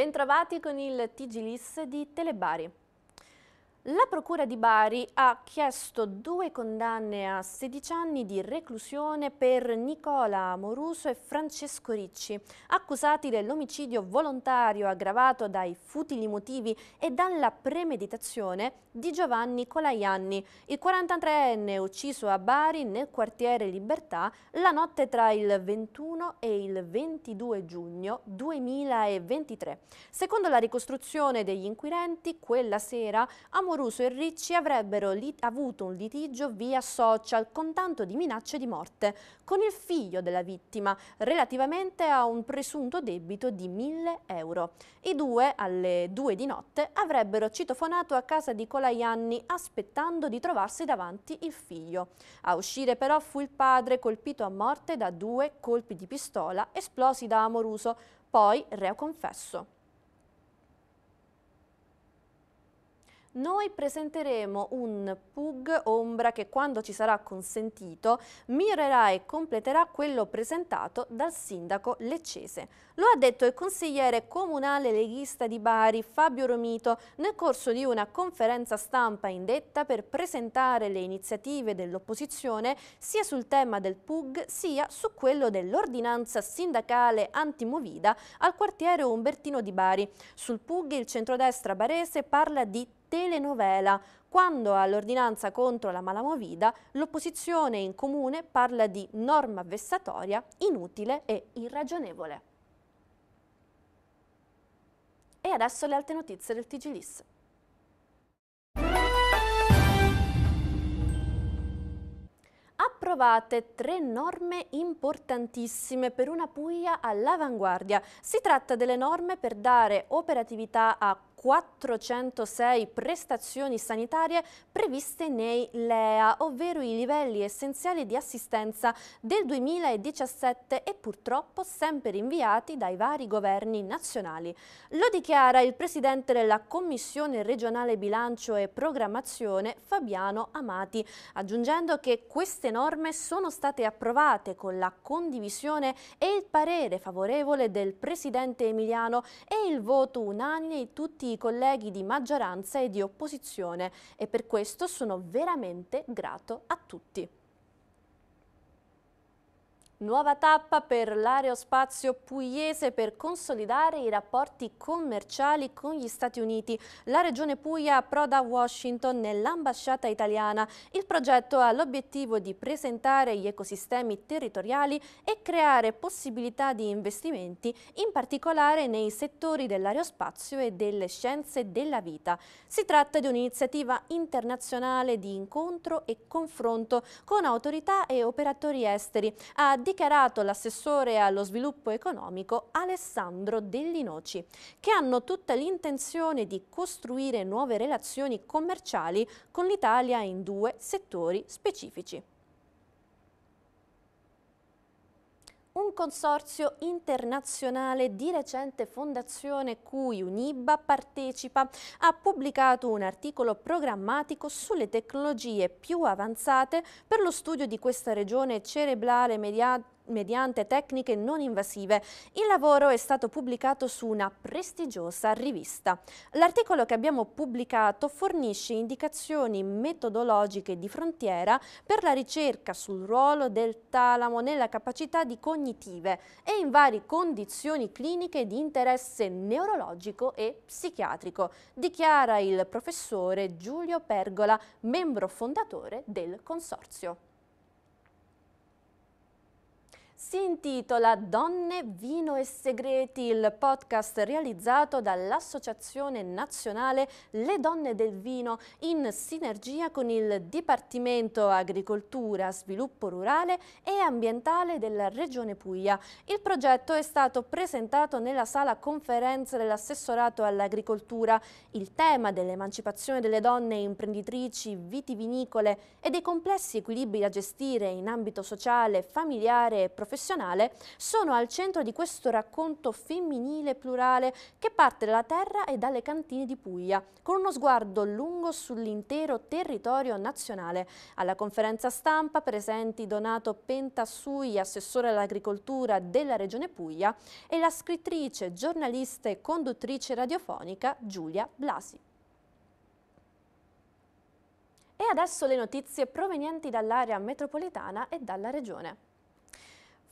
Bentrovati con il TG Liss di Telebari. La Procura di Bari ha chiesto due condanne a 16 anni di reclusione per Nicola Amoruso e Francesco Ricci, accusati dell'omicidio volontario aggravato dai futili motivi e dalla premeditazione di Giovanni Colaianni, il 43enne ucciso a Bari nel quartiere Libertà la notte tra il 21 e il 22 giugno 2023. Secondo la ricostruzione degli inquirenti, quella sera Amoruso Amoruso e Ricci avrebbero avuto un litigio via social con tanto di minacce di morte con il figlio della vittima relativamente a un presunto debito di 1000 euro. I due, alle due di notte, avrebbero citofonato a casa di Colaianni aspettando di trovarsi davanti il figlio. A uscire però fu il padre colpito a morte da due colpi di pistola esplosi da Amoruso, poi reo confesso. noi presenteremo un PUG ombra che quando ci sarà consentito mirerà e completerà quello presentato dal sindaco leccese. Lo ha detto il consigliere comunale leghista di Bari Fabio Romito nel corso di una conferenza stampa indetta per presentare le iniziative dell'opposizione sia sul tema del PUG sia su quello dell'ordinanza sindacale antimovida al quartiere Umbertino di Bari. Sul PUG il centrodestra barese parla di telenovela. Quando all'ordinanza contro la malamovida, l'opposizione in comune parla di norma vessatoria, inutile e irragionevole. E adesso le altre notizie del TG approvate tre norme importantissime per una Puglia all'avanguardia. Si tratta delle norme per dare operatività a 406 prestazioni sanitarie previste nei LEA, ovvero i livelli essenziali di assistenza del 2017 e purtroppo sempre rinviati dai vari governi nazionali. Lo dichiara il presidente della Commissione regionale bilancio e programmazione Fabiano Amati, aggiungendo che queste norme sono state approvate con la condivisione e il parere favorevole del presidente Emiliano e il voto unanime di tutti i colleghi di maggioranza e di opposizione e per questo sono veramente grato a tutti. Nuova tappa per l'aerospazio pugliese per consolidare i rapporti commerciali con gli Stati Uniti. La regione Puglia approda a Washington nell'ambasciata italiana. Il progetto ha l'obiettivo di presentare gli ecosistemi territoriali e creare possibilità di investimenti, in particolare nei settori dell'aerospazio e delle scienze della vita. Si tratta di un'iniziativa internazionale di incontro e confronto con autorità e operatori esteri. A dichiarato l'assessore allo sviluppo economico Alessandro Dellinoci, che hanno tutta l'intenzione di costruire nuove relazioni commerciali con l'Italia in due settori specifici. un consorzio internazionale di recente fondazione cui Uniba partecipa ha pubblicato un articolo programmatico sulle tecnologie più avanzate per lo studio di questa regione cerebrale mediata mediante tecniche non invasive. Il lavoro è stato pubblicato su una prestigiosa rivista. L'articolo che abbiamo pubblicato fornisce indicazioni metodologiche di frontiera per la ricerca sul ruolo del talamo nella capacità di cognitive e in varie condizioni cliniche di interesse neurologico e psichiatrico, dichiara il professore Giulio Pergola, membro fondatore del Consorzio si intitola Donne, vino e segreti, il podcast realizzato dall'Associazione Nazionale Le Donne del Vino in sinergia con il Dipartimento Agricoltura, Sviluppo Rurale e Ambientale della Regione Puglia. Il progetto è stato presentato nella sala conferenze dell'assessorato all'agricoltura. Il tema dell'emancipazione delle donne imprenditrici vitivinicole e dei complessi equilibri da gestire in ambito sociale, familiare e professionale professionale sono al centro di questo racconto femminile plurale che parte dalla terra e dalle cantine di Puglia, con uno sguardo lungo sull'intero territorio nazionale. Alla conferenza stampa presenti Donato Pentassui, assessore all'agricoltura della Regione Puglia, e la scrittrice, giornalista e conduttrice radiofonica Giulia Blasi. E adesso le notizie provenienti dall'area metropolitana e dalla regione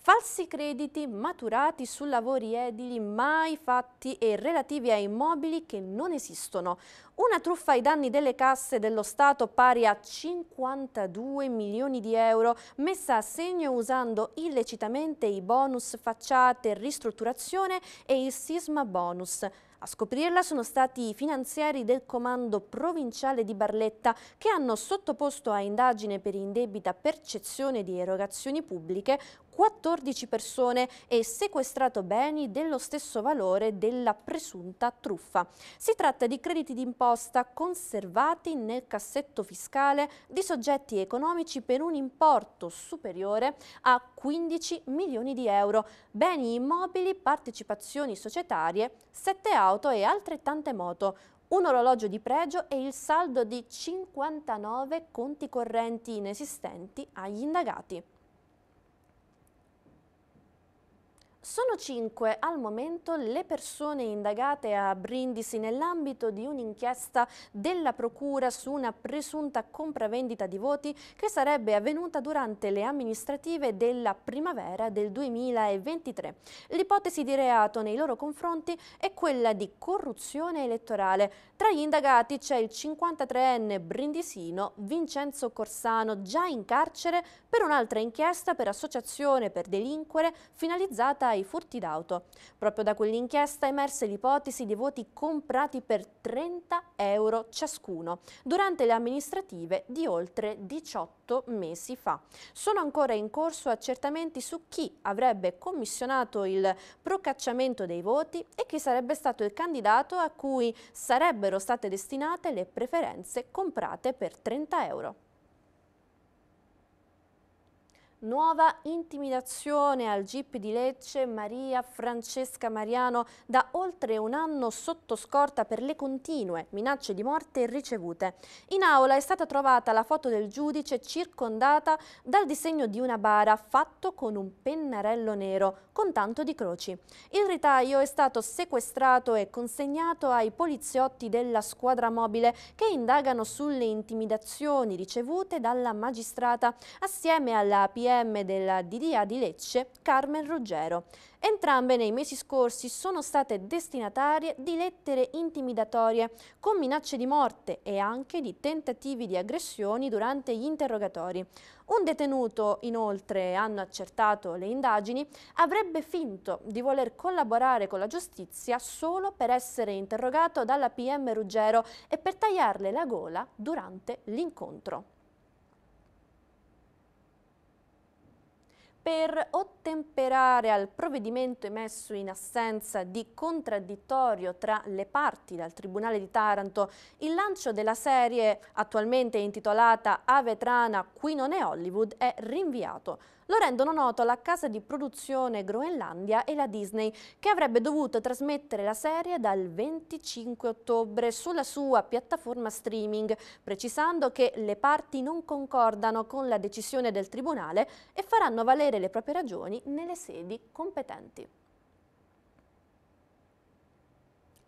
falsi crediti maturati su lavori edili mai fatti e relativi a immobili che non esistono. Una truffa ai danni delle casse dello Stato pari a 52 milioni di euro, messa a segno usando illecitamente i bonus facciate, ristrutturazione e il sisma bonus. A scoprirla sono stati i finanzieri del comando provinciale di Barletta che hanno sottoposto a indagine per indebita percezione di erogazioni pubbliche 14 persone e sequestrato beni dello stesso valore della presunta truffa. Si tratta di crediti d'imposta conservati nel cassetto fiscale di soggetti economici per un importo superiore a 15 milioni di euro, beni immobili, partecipazioni societarie, 7 auto auto e altrettante moto, un orologio di pregio e il saldo di 59 conti correnti inesistenti agli indagati. Sono cinque al momento le persone indagate a Brindisi nell'ambito di un'inchiesta della Procura su una presunta compravendita di voti che sarebbe avvenuta durante le amministrative della primavera del 2023. L'ipotesi di reato nei loro confronti è quella di corruzione elettorale. Tra gli indagati c'è il 53enne brindisino Vincenzo Corsano, già in carcere per un'altra inchiesta per associazione per delinquere finalizzata a ai furti d'auto. Proprio da quell'inchiesta è emerse l'ipotesi di voti comprati per 30 euro ciascuno durante le amministrative di oltre 18 mesi fa. Sono ancora in corso accertamenti su chi avrebbe commissionato il procacciamento dei voti e chi sarebbe stato il candidato a cui sarebbero state destinate le preferenze comprate per 30 euro. Nuova intimidazione al GIP di Lecce, Maria Francesca Mariano, da oltre un anno sotto scorta per le continue minacce di morte ricevute. In aula è stata trovata la foto del giudice circondata dal disegno di una bara fatto con un pennarello nero, con tanto di croci. Il ritaglio è stato sequestrato e consegnato ai poliziotti della squadra mobile che indagano sulle intimidazioni ricevute dalla magistrata assieme alla PA PM della DDA di Lecce, Carmen Ruggero. Entrambe nei mesi scorsi sono state destinatarie di lettere intimidatorie con minacce di morte e anche di tentativi di aggressioni durante gli interrogatori. Un detenuto, inoltre, hanno accertato le indagini, avrebbe finto di voler collaborare con la giustizia solo per essere interrogato dalla PM Ruggero e per tagliarle la gola durante l'incontro. per ottemperare al provvedimento emesso in assenza di contraddittorio tra le parti dal Tribunale di Taranto, il lancio della serie attualmente intitolata A Vetrana qui non è Hollywood è rinviato lo rendono noto la casa di produzione Groenlandia e la Disney, che avrebbe dovuto trasmettere la serie dal 25 ottobre sulla sua piattaforma streaming, precisando che le parti non concordano con la decisione del Tribunale e faranno valere le proprie ragioni nelle sedi competenti.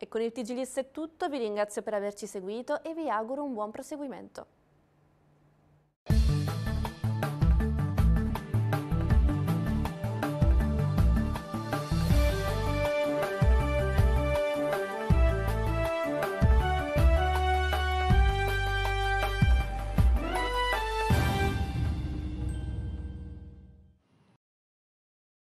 E con il TG è tutto, vi ringrazio per averci seguito e vi auguro un buon proseguimento.